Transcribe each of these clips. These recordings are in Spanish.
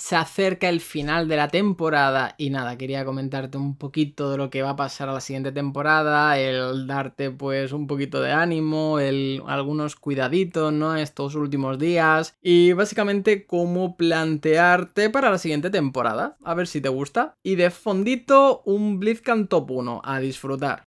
se acerca el final de la temporada y nada, quería comentarte un poquito de lo que va a pasar a la siguiente temporada, el darte pues un poquito de ánimo, algunos cuidaditos, ¿no? Estos últimos días y básicamente cómo plantearte para la siguiente temporada, a ver si te gusta. Y de fondito un BlizzCamp Top 1, a disfrutar.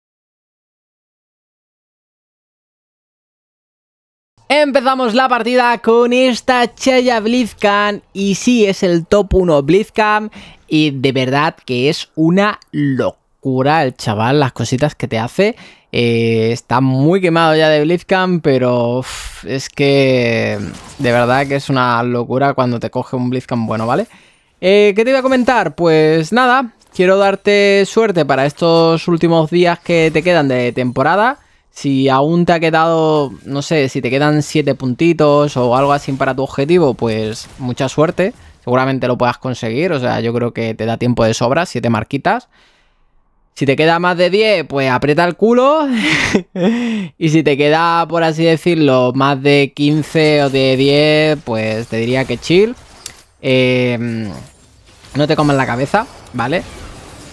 Empezamos la partida con esta Chaya Blizzcam. y sí, es el top 1 Blizzcam y de verdad que es una locura el chaval, las cositas que te hace. Eh, está muy quemado ya de Blizzcam. pero es que de verdad que es una locura cuando te coge un Blizzcam bueno, ¿vale? Eh, ¿Qué te iba a comentar? Pues nada, quiero darte suerte para estos últimos días que te quedan de temporada. Si aún te ha quedado, no sé, si te quedan 7 puntitos o algo así para tu objetivo, pues mucha suerte. Seguramente lo puedas conseguir, o sea, yo creo que te da tiempo de sobra, 7 marquitas. Si te queda más de 10, pues aprieta el culo. y si te queda, por así decirlo, más de 15 o de 10, pues te diría que chill. Eh, no te comas la cabeza, ¿vale?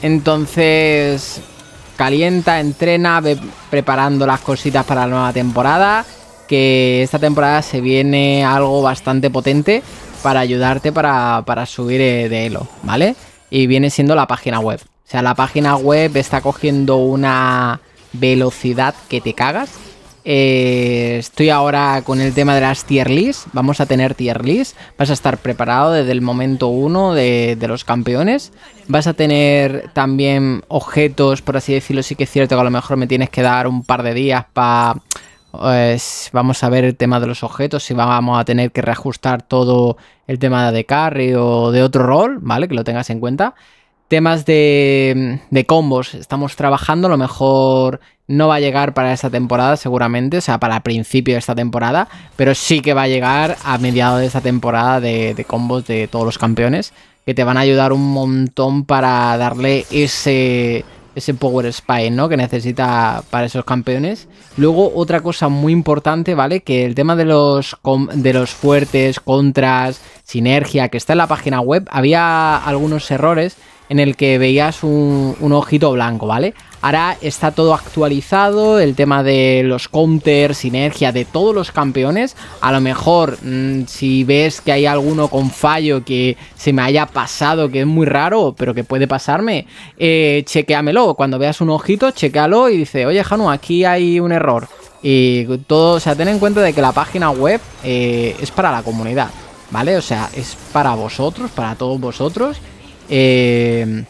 Entonces, calienta, entrena, preparando las cositas para la nueva temporada. Que esta temporada se viene algo bastante potente para ayudarte para, para subir eh, de elo, ¿vale? Y viene siendo la página web. O sea, la página web está cogiendo una velocidad que te cagas. Eh, estoy ahora con el tema de las tier list. Vamos a tener tier list. Vas a estar preparado desde el momento uno de, los campeones. Vas a tener también objetos, por así decirlo. Sí que es cierto que a lo mejor me tienes que dar un par de días para... Pues, vamos a ver el tema de los objetos, si vamos a tener que reajustar todo el tema de carry o de otro rol, ¿vale? Que lo tengas en cuenta temas de, combos estamos trabajando, a lo mejor no va a llegar para esta temporada seguramente, o sea, para el principio de esta temporada, pero sí que va a llegar a mediados de esta temporada de, combos de todos los campeones, que te van a ayudar un montón para darle ese, ese Power Spy, ¿no? Que necesita para esos campeones. Luego, otra cosa muy importante, ¿vale? Que el tema de los, de los fuertes, contras, sinergia, que está en la página web, había algunos errores en el que veías un, ojito blanco, ¿vale? Ahora está todo actualizado, el tema de los counters, sinergia de todos los campeones. A lo mejor mm, si ves que hay alguno con fallo que se me haya pasado, que es muy raro, pero que puede pasarme, eh, chequeamelo. Cuando veas un ojito, chequealo y dice, oye Janu, aquí hay un error. Y todo, o sea, ten en cuenta de que la página web eh, es para la comunidad, ¿vale? O sea, es para vosotros, para todos vosotros. Eh,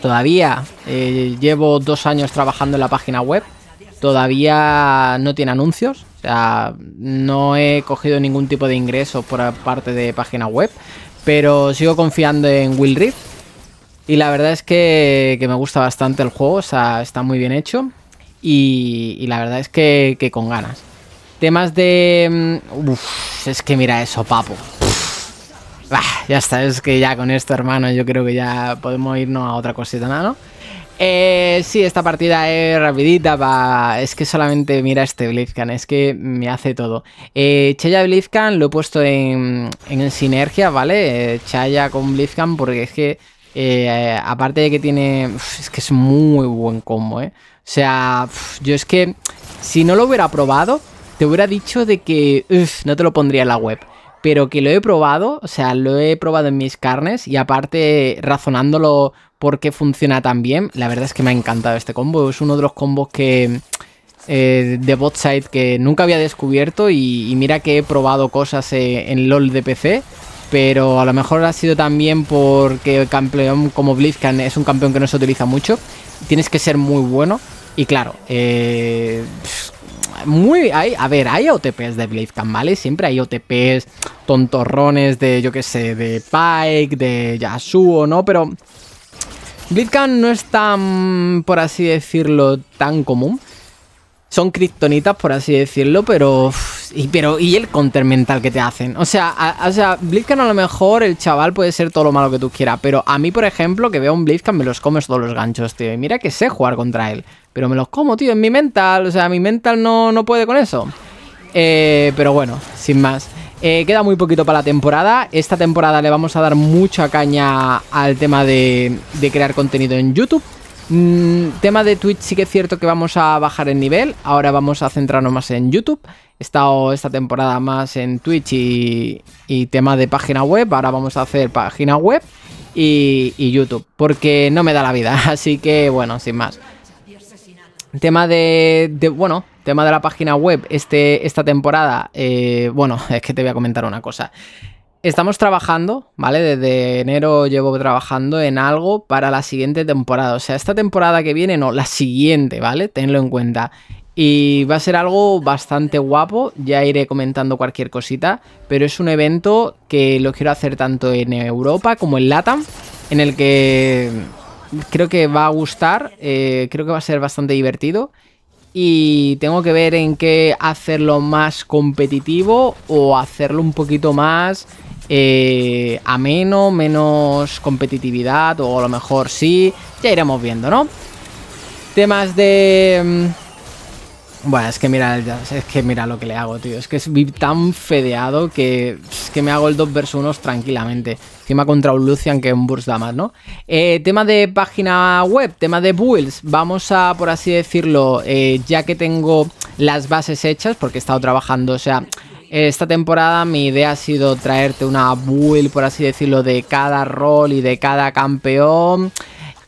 todavía eh, llevo dos años trabajando en la página web. Todavía no tiene anuncios. no he cogido ningún tipo de ingreso por parte de página web. Pero sigo confiando en Will Y la verdad es que, me gusta bastante el juego. está muy bien hecho. Y, la verdad es que, con ganas. Temas de... Mm, es que mira eso, papo ya está, es que ya con esto, hermano, yo creo que ya podemos irnos a otra cosita, ¿no? Eh, sí, esta partida es rapidita, es que solamente mira este Blizzcan, es que me hace todo. Eh, Chaya Blizzcan lo he puesto en, en sinergia, ¿vale? Eh, Chaya con Blizzcan porque es que, aparte de que tiene... Es que es muy buen combo, ¿eh? O sea, yo es que si no lo hubiera probado, te hubiera dicho de que no te lo pondría en la web pero que lo he probado, o sea, lo he probado en mis carnes y aparte razonándolo por qué funciona tan bien, la verdad es que me ha encantado este combo, es uno de los combos que... Eh, de bot side que nunca había descubierto y, mira que he probado cosas eh, en LOL de PC pero a lo mejor ha sido también porque el campeón como Blizzcan es un campeón que no se utiliza mucho tienes que ser muy bueno y claro eh, muy... Hay, a ver, hay OTPs de Blazecamp, ¿vale? Siempre hay OTPs tontorrones de, yo qué sé, de Pike, de Yasuo, ¿no? Pero Blitzcan no es tan, por así decirlo, tan común. Son criptonitas por así decirlo, pero... Y, pero y el counter mental que te hacen. O sea, o sea, a lo mejor el chaval puede ser todo lo malo que tú quieras, pero a mí, por ejemplo, que veo un Blitzcan me los comes todos los ganchos, tío. Y mira que sé jugar contra él. Pero me los como, tío, en mi mental. O sea, mi mental no, no puede con eso. Eh, pero bueno, sin más. Eh, queda muy poquito para la temporada. Esta temporada le vamos a dar mucha caña al tema de, crear contenido en YouTube. Mm, tema de Twitch sí que es cierto que vamos a bajar el nivel. Ahora vamos a centrarnos más en YouTube. He estado esta temporada más en Twitch y, y tema de página web. Ahora vamos a hacer página web y, y YouTube. Porque no me da la vida. Así que bueno, sin más. Tema de, bueno, tema de la página web, este, esta temporada, eh, bueno, es que te voy a comentar una cosa. Estamos trabajando, ¿vale? Desde enero llevo trabajando en algo para la siguiente temporada. O sea, esta temporada que viene, no, la siguiente, ¿vale? Tenlo en cuenta. Y va a ser algo bastante guapo, ya iré comentando cualquier cosita, pero es un evento que lo quiero hacer tanto en Europa como en LATAM, en el que creo que va a gustar, eh, creo que va a ser bastante divertido. Y tengo que ver en qué hacerlo más competitivo o hacerlo un poquito más eh, ameno, menos competitividad o a lo mejor sí. Ya iremos viendo, ¿no? Temas de mm, bueno, es que mira, es que mira lo que le hago, tío. Es que es tan fedeado que me hago el 2 vs 1 tranquilamente. Encima contra un Lucian que un Burst Damas, ¿no? Eh, tema de página web, tema de builds. Vamos a, por así decirlo, eh, ya que tengo las bases hechas, porque he estado trabajando, o sea, esta temporada mi idea ha sido traerte una build, por así decirlo, de cada rol y de cada campeón,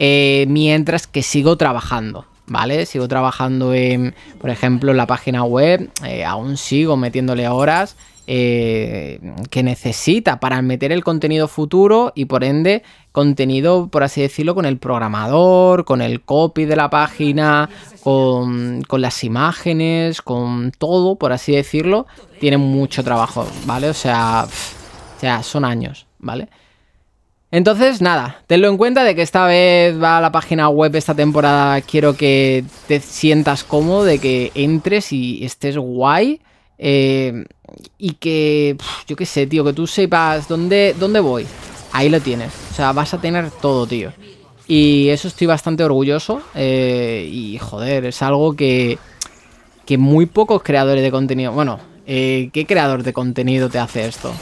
eh, mientras que sigo trabajando. ¿vale? Sigo trabajando en, por ejemplo, en la página web, eh, aún sigo metiéndole horas eh, que necesita para meter el contenido futuro y por ende contenido, por así decirlo, con el programador, con el copy de la página, con, las imágenes, con todo, por así decirlo, tiene mucho trabajo, ¿vale? O sea, o sea son años, ¿vale? Entonces, nada, tenlo en cuenta de que esta vez va a la página web esta temporada. Quiero que te sientas cómodo, de que entres y estés guay. Eh, y que, yo qué sé, tío, que tú sepas dónde, dónde voy. Ahí lo tienes. O sea, vas a tener todo, tío. Y eso estoy bastante orgulloso. Eh, y joder, es algo que, que muy pocos creadores de contenido. Bueno, eh, ¿qué creador de contenido te hace esto?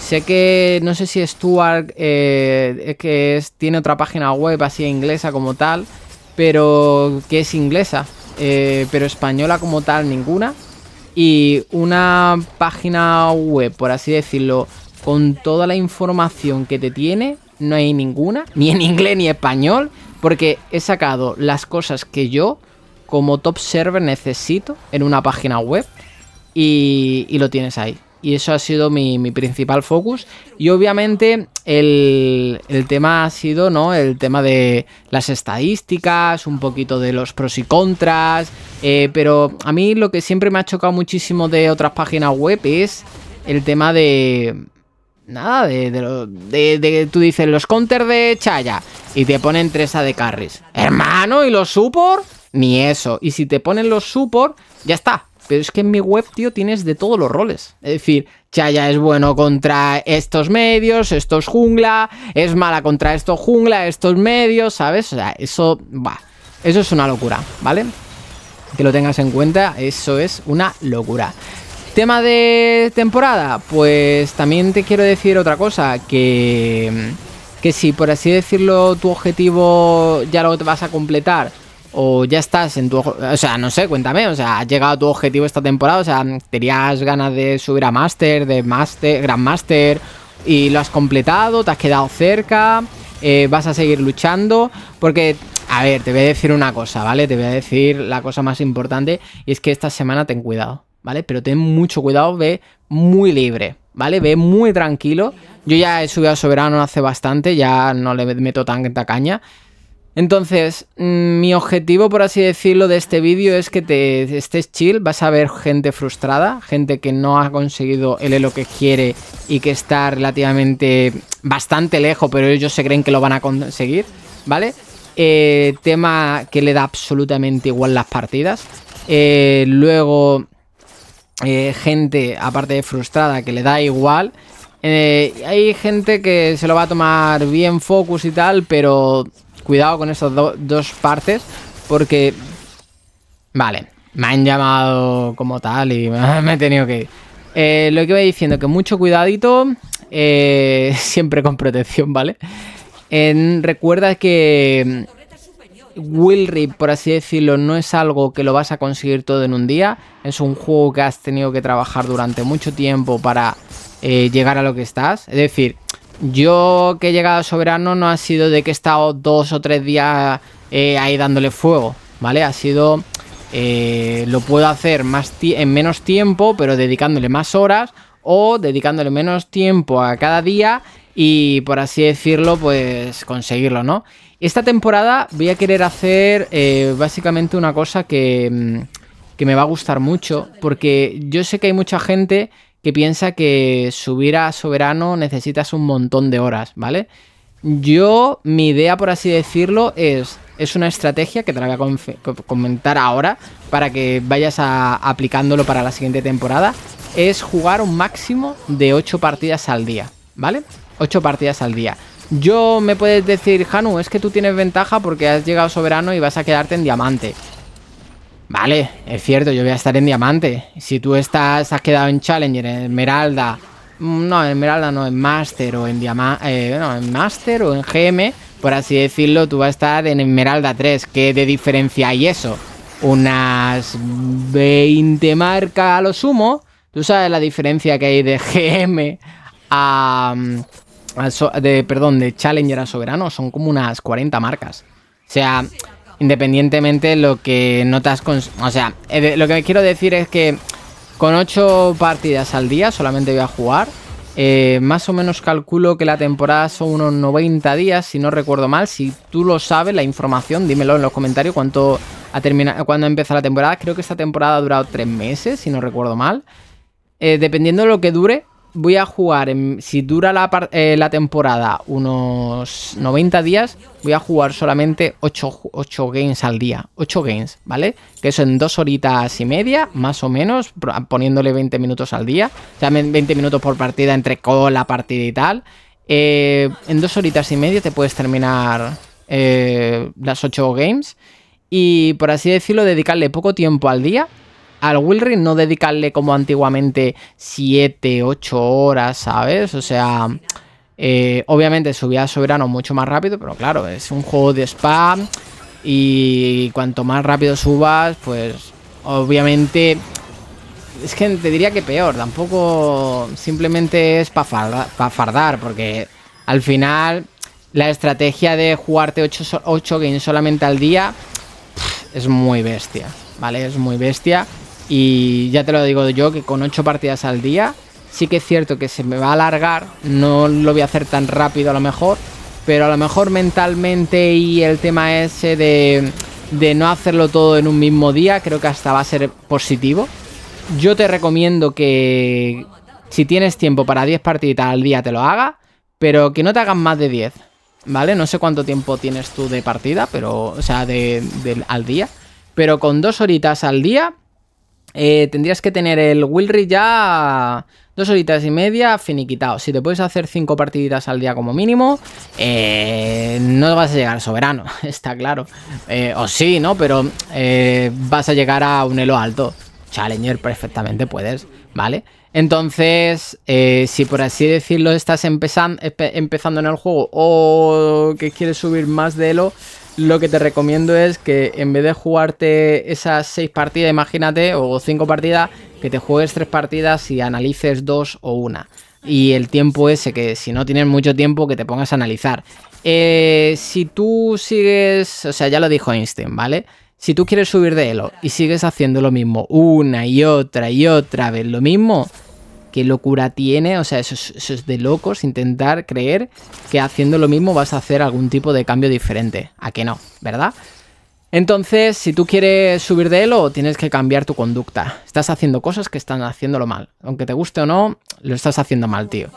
Sé que no sé si Stuart eh, que tiene otra página web así inglesa como tal, pero que es inglesa, eh, pero española como tal ninguna. Y una página web, por así decirlo, con toda la información que te tiene, no hay ninguna, ni en inglés ni español, porque he sacado las cosas que yo como top server necesito en una página web y lo tienes ahí y eso ha sido mi, principal focus. Y obviamente el, tema ha sido, ¿no? El tema de las estadísticas, un poquito de los pros y contras. Eh, pero a mí lo que siempre me ha chocado muchísimo de otras páginas web es el tema de... Nada, de, de, de, tú dices los counters de Chaya y te ponen tres A de carries. Hermano, ¿y los support? Ni eso. Y si te ponen los support, ya está pero es que en mi web, tío, tienes de todos los roles. Es decir, Chaya es bueno contra estos medios, estos jungla, es mala contra estos jungla, estos medios, ¿sabes? O sea, eso, va, eso es una locura, ¿vale? Que lo tengas en cuenta, eso es una locura. Tema de temporada, pues también te quiero decir otra cosa, que, que si por así decirlo tu objetivo ya lo vas a completar o ya estás en tu... O sea, no sé, cuéntame, o sea, ¿has llegado a tu objetivo esta temporada? O sea, ¿tenías ganas de subir a Master, de Master, gran Master? ¿Y lo has completado? ¿Te has quedado cerca? Eh, ¿Vas a seguir luchando? Porque, a ver, te voy a decir una cosa, ¿vale? Te voy a decir la cosa más importante y es que esta semana ten cuidado, ¿vale? Pero ten mucho cuidado, ve muy libre, ¿vale? Ve muy tranquilo. Yo ya he subido a Soberano hace bastante, ya no le meto tanta caña. Entonces, mi objetivo, por así decirlo, de este vídeo es que te estés chill, vas a ver gente frustrada, gente que no ha conseguido el elo que quiere y que está relativamente bastante lejos, pero ellos se creen que lo van a conseguir, ¿vale? Eh, tema que le da absolutamente igual las partidas. Eh, luego, eh, gente, aparte de frustrada, que le da igual. hay gente que se lo va a tomar bien focus y tal, pero cuidado con esas dos partes porque... Vale, me han llamado como tal y me he tenido que ir. Eh, lo que voy diciendo, que mucho cuidadito, eh, siempre con protección, ¿vale? recuerda que mm, Will Rip, por así decirlo, no es algo que lo vas a conseguir todo en un día. Es un juego que has tenido que trabajar durante mucho tiempo para eh, llegar a lo que estás. Es decir, yo que he llegado a soberano no ha sido de que he estado dos o tres días eh, ahí dándole fuego, ¿vale? Ha sido... Eh, lo puedo hacer más en menos tiempo, pero dedicándole más horas o dedicándole menos tiempo a cada día y por así decirlo, pues conseguirlo, ¿no? Esta temporada voy a querer hacer eh, básicamente una cosa que, mm, que me va a gustar mucho, porque yo sé que hay mucha gente que piensa que subir a soberano necesitas un montón de horas, ¿vale? Yo, mi idea, por así decirlo, es, es una estrategia que te la voy a comentar ahora para que vayas aplicándolo para la siguiente temporada, es jugar un máximo de 8 partidas al día, ¿vale? 8 partidas al día. Yo me puedes decir, Hanu, es que tú tienes ventaja porque has llegado soberano y vas a quedarte en diamante. Vale, es cierto, yo voy a estar en diamante. Si tú estás, has quedado en Challenger, en Esmeralda. Mm, no, en Esmeralda no, en Master o en Diamante. Eh, en Master o en GM, por así decirlo, tú vas a estar en Esmeralda 3. ¿Qué de diferencia hay eso? Unas 20 marcas a lo sumo. Tú sabes la diferencia que hay de GM a. Mm, de, perdón, de Challenger a Soberano. Son como unas 40 marcas. O sea, Independientemente lo que notas con... O sea, eh, lo que quiero decir es que con 8 partidas al día solamente voy a jugar. Eh, más o menos calculo que la temporada son unos 90 días, si no recuerdo mal. Si tú lo sabes, la información, dímelo en los comentarios cuánto ha terminado, cuándo empieza la temporada. Creo que esta temporada ha durado 3 meses, si no recuerdo mal. Eh, dependiendo de lo que dure, voy a jugar, si dura la, eh, temporada unos 90 días, voy a jugar solamente 8, games al día. 8 games, ¿vale? Que eso en 2 horitas y media, más o menos, poniéndole 20 minutos al día. O sea, 20 minutos por partida entre cola, partida y tal. Eh, en 2 horitas y media te puedes terminar eh, las 8 games. Y por así decirlo, dedicarle poco tiempo al día al ring no dedicarle como antiguamente 7, 8 horas, ¿sabes? O sea, eh, obviamente subía a Soberano mucho más rápido, pero claro, es un juego de spam y cuanto más rápido subas, pues obviamente... Es que te diría que peor, tampoco simplemente es para fardar, porque al final la estrategia de jugarte 8 games solamente al día es muy bestia, ¿vale? Es muy bestia. Y ya te lo digo yo que con 8 partidas al día, sí que es cierto que se me va a alargar, no lo voy a hacer tan rápido a lo mejor, pero a lo mejor mentalmente y el tema ese de, de no hacerlo todo en un mismo día, creo que hasta va a ser positivo. Yo te recomiendo que si tienes tiempo para 10 partidas al día te lo haga, pero que no te hagan más de 10, ¿vale? No sé cuánto tiempo tienes tú de partida, pero, o sea, de, al día, pero con dos horitas al día eh, tendrías que tener el Wilry ya dos horitas y media finiquitado. Si te puedes hacer cinco partiditas al día como mínimo, eh, no vas a llegar soberano, está claro. Eh, o sí, ¿no? Pero vas a llegar a un elo alto. Challenger perfectamente puedes, ¿vale? Entonces, si por así decirlo estás empezando, empezando en el juego o que quieres subir más de elo, lo que te recomiendo es que en vez de jugarte esas seis partidas, imagínate, o cinco partidas, que te juegues tres partidas y analices dos o una. Y el tiempo ese, que si no tienes mucho tiempo, que te pongas a analizar. Eh, si tú sigues, o sea, ya lo dijo Einstein, ¿vale? Si tú quieres subir de Elo y sigues haciendo lo mismo una y otra y otra vez lo mismo, qué locura tiene. O sea, eso es, de locos intentar creer que haciendo lo mismo vas a hacer algún tipo de cambio diferente. A que no, ¿verdad? Entonces, si tú quieres subir de elo, tienes que cambiar tu conducta. Estás haciendo cosas que están haciéndolo mal. Aunque te guste o no, lo estás haciendo mal, tío.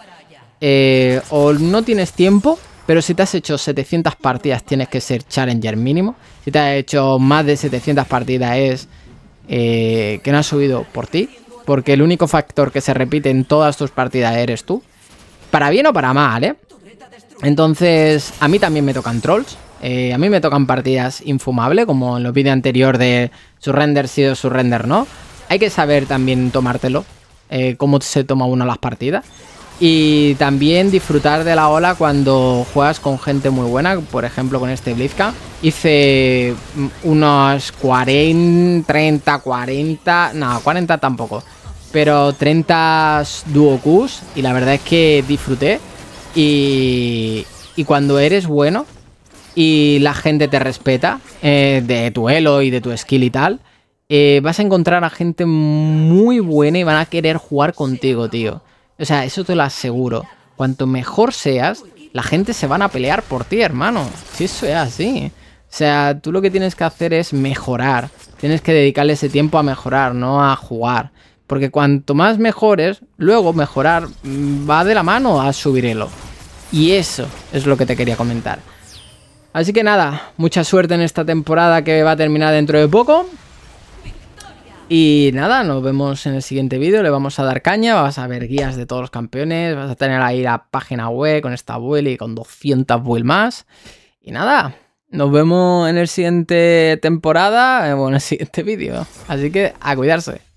Eh, o no tienes tiempo, pero si te has hecho 700 partidas, tienes que ser challenger mínimo. Si te has hecho más de 700 partidas, es eh, que no has subido por ti porque el único factor que se repite en todas tus partidas eres tú. Para bien o para mal, ¿eh? Entonces, a mí también me tocan trolls. Eh, a mí me tocan partidas infumables como en los vídeos anterior de surrender sí o surrender no. Hay que saber también tomártelo, eh, cómo se toma uno las partidas. Y también disfrutar de la ola cuando juegas con gente muy buena, por ejemplo con este Blizka. Hice unos 40, 30, 40, no, 40 tampoco, pero 30 Duokus y la verdad es que disfruté. Y, y cuando eres bueno y la gente te respeta eh, de tu elo y de tu skill y tal, eh, vas a encontrar a gente muy buena y van a querer jugar contigo, tío. O sea, eso te lo aseguro. Cuanto mejor seas, la gente se van a pelear por ti, hermano. Si eso es así. O sea, tú lo que tienes que hacer es mejorar. Tienes que dedicarle ese tiempo a mejorar, no a jugar. Porque cuanto más mejores, luego mejorar mm, va de la mano a subir ello. Y eso es lo que te quería comentar. Así que nada, mucha suerte en esta temporada que va a terminar dentro de poco. Y nada, nos vemos en el siguiente vídeo, le vamos a dar caña, vas a ver guías de todos los campeones, vas a tener ahí la página web con esta build y con 200 build más. Y nada, nos vemos en el siguiente temporada, eh, bueno, en el siguiente vídeo. Así que a cuidarse.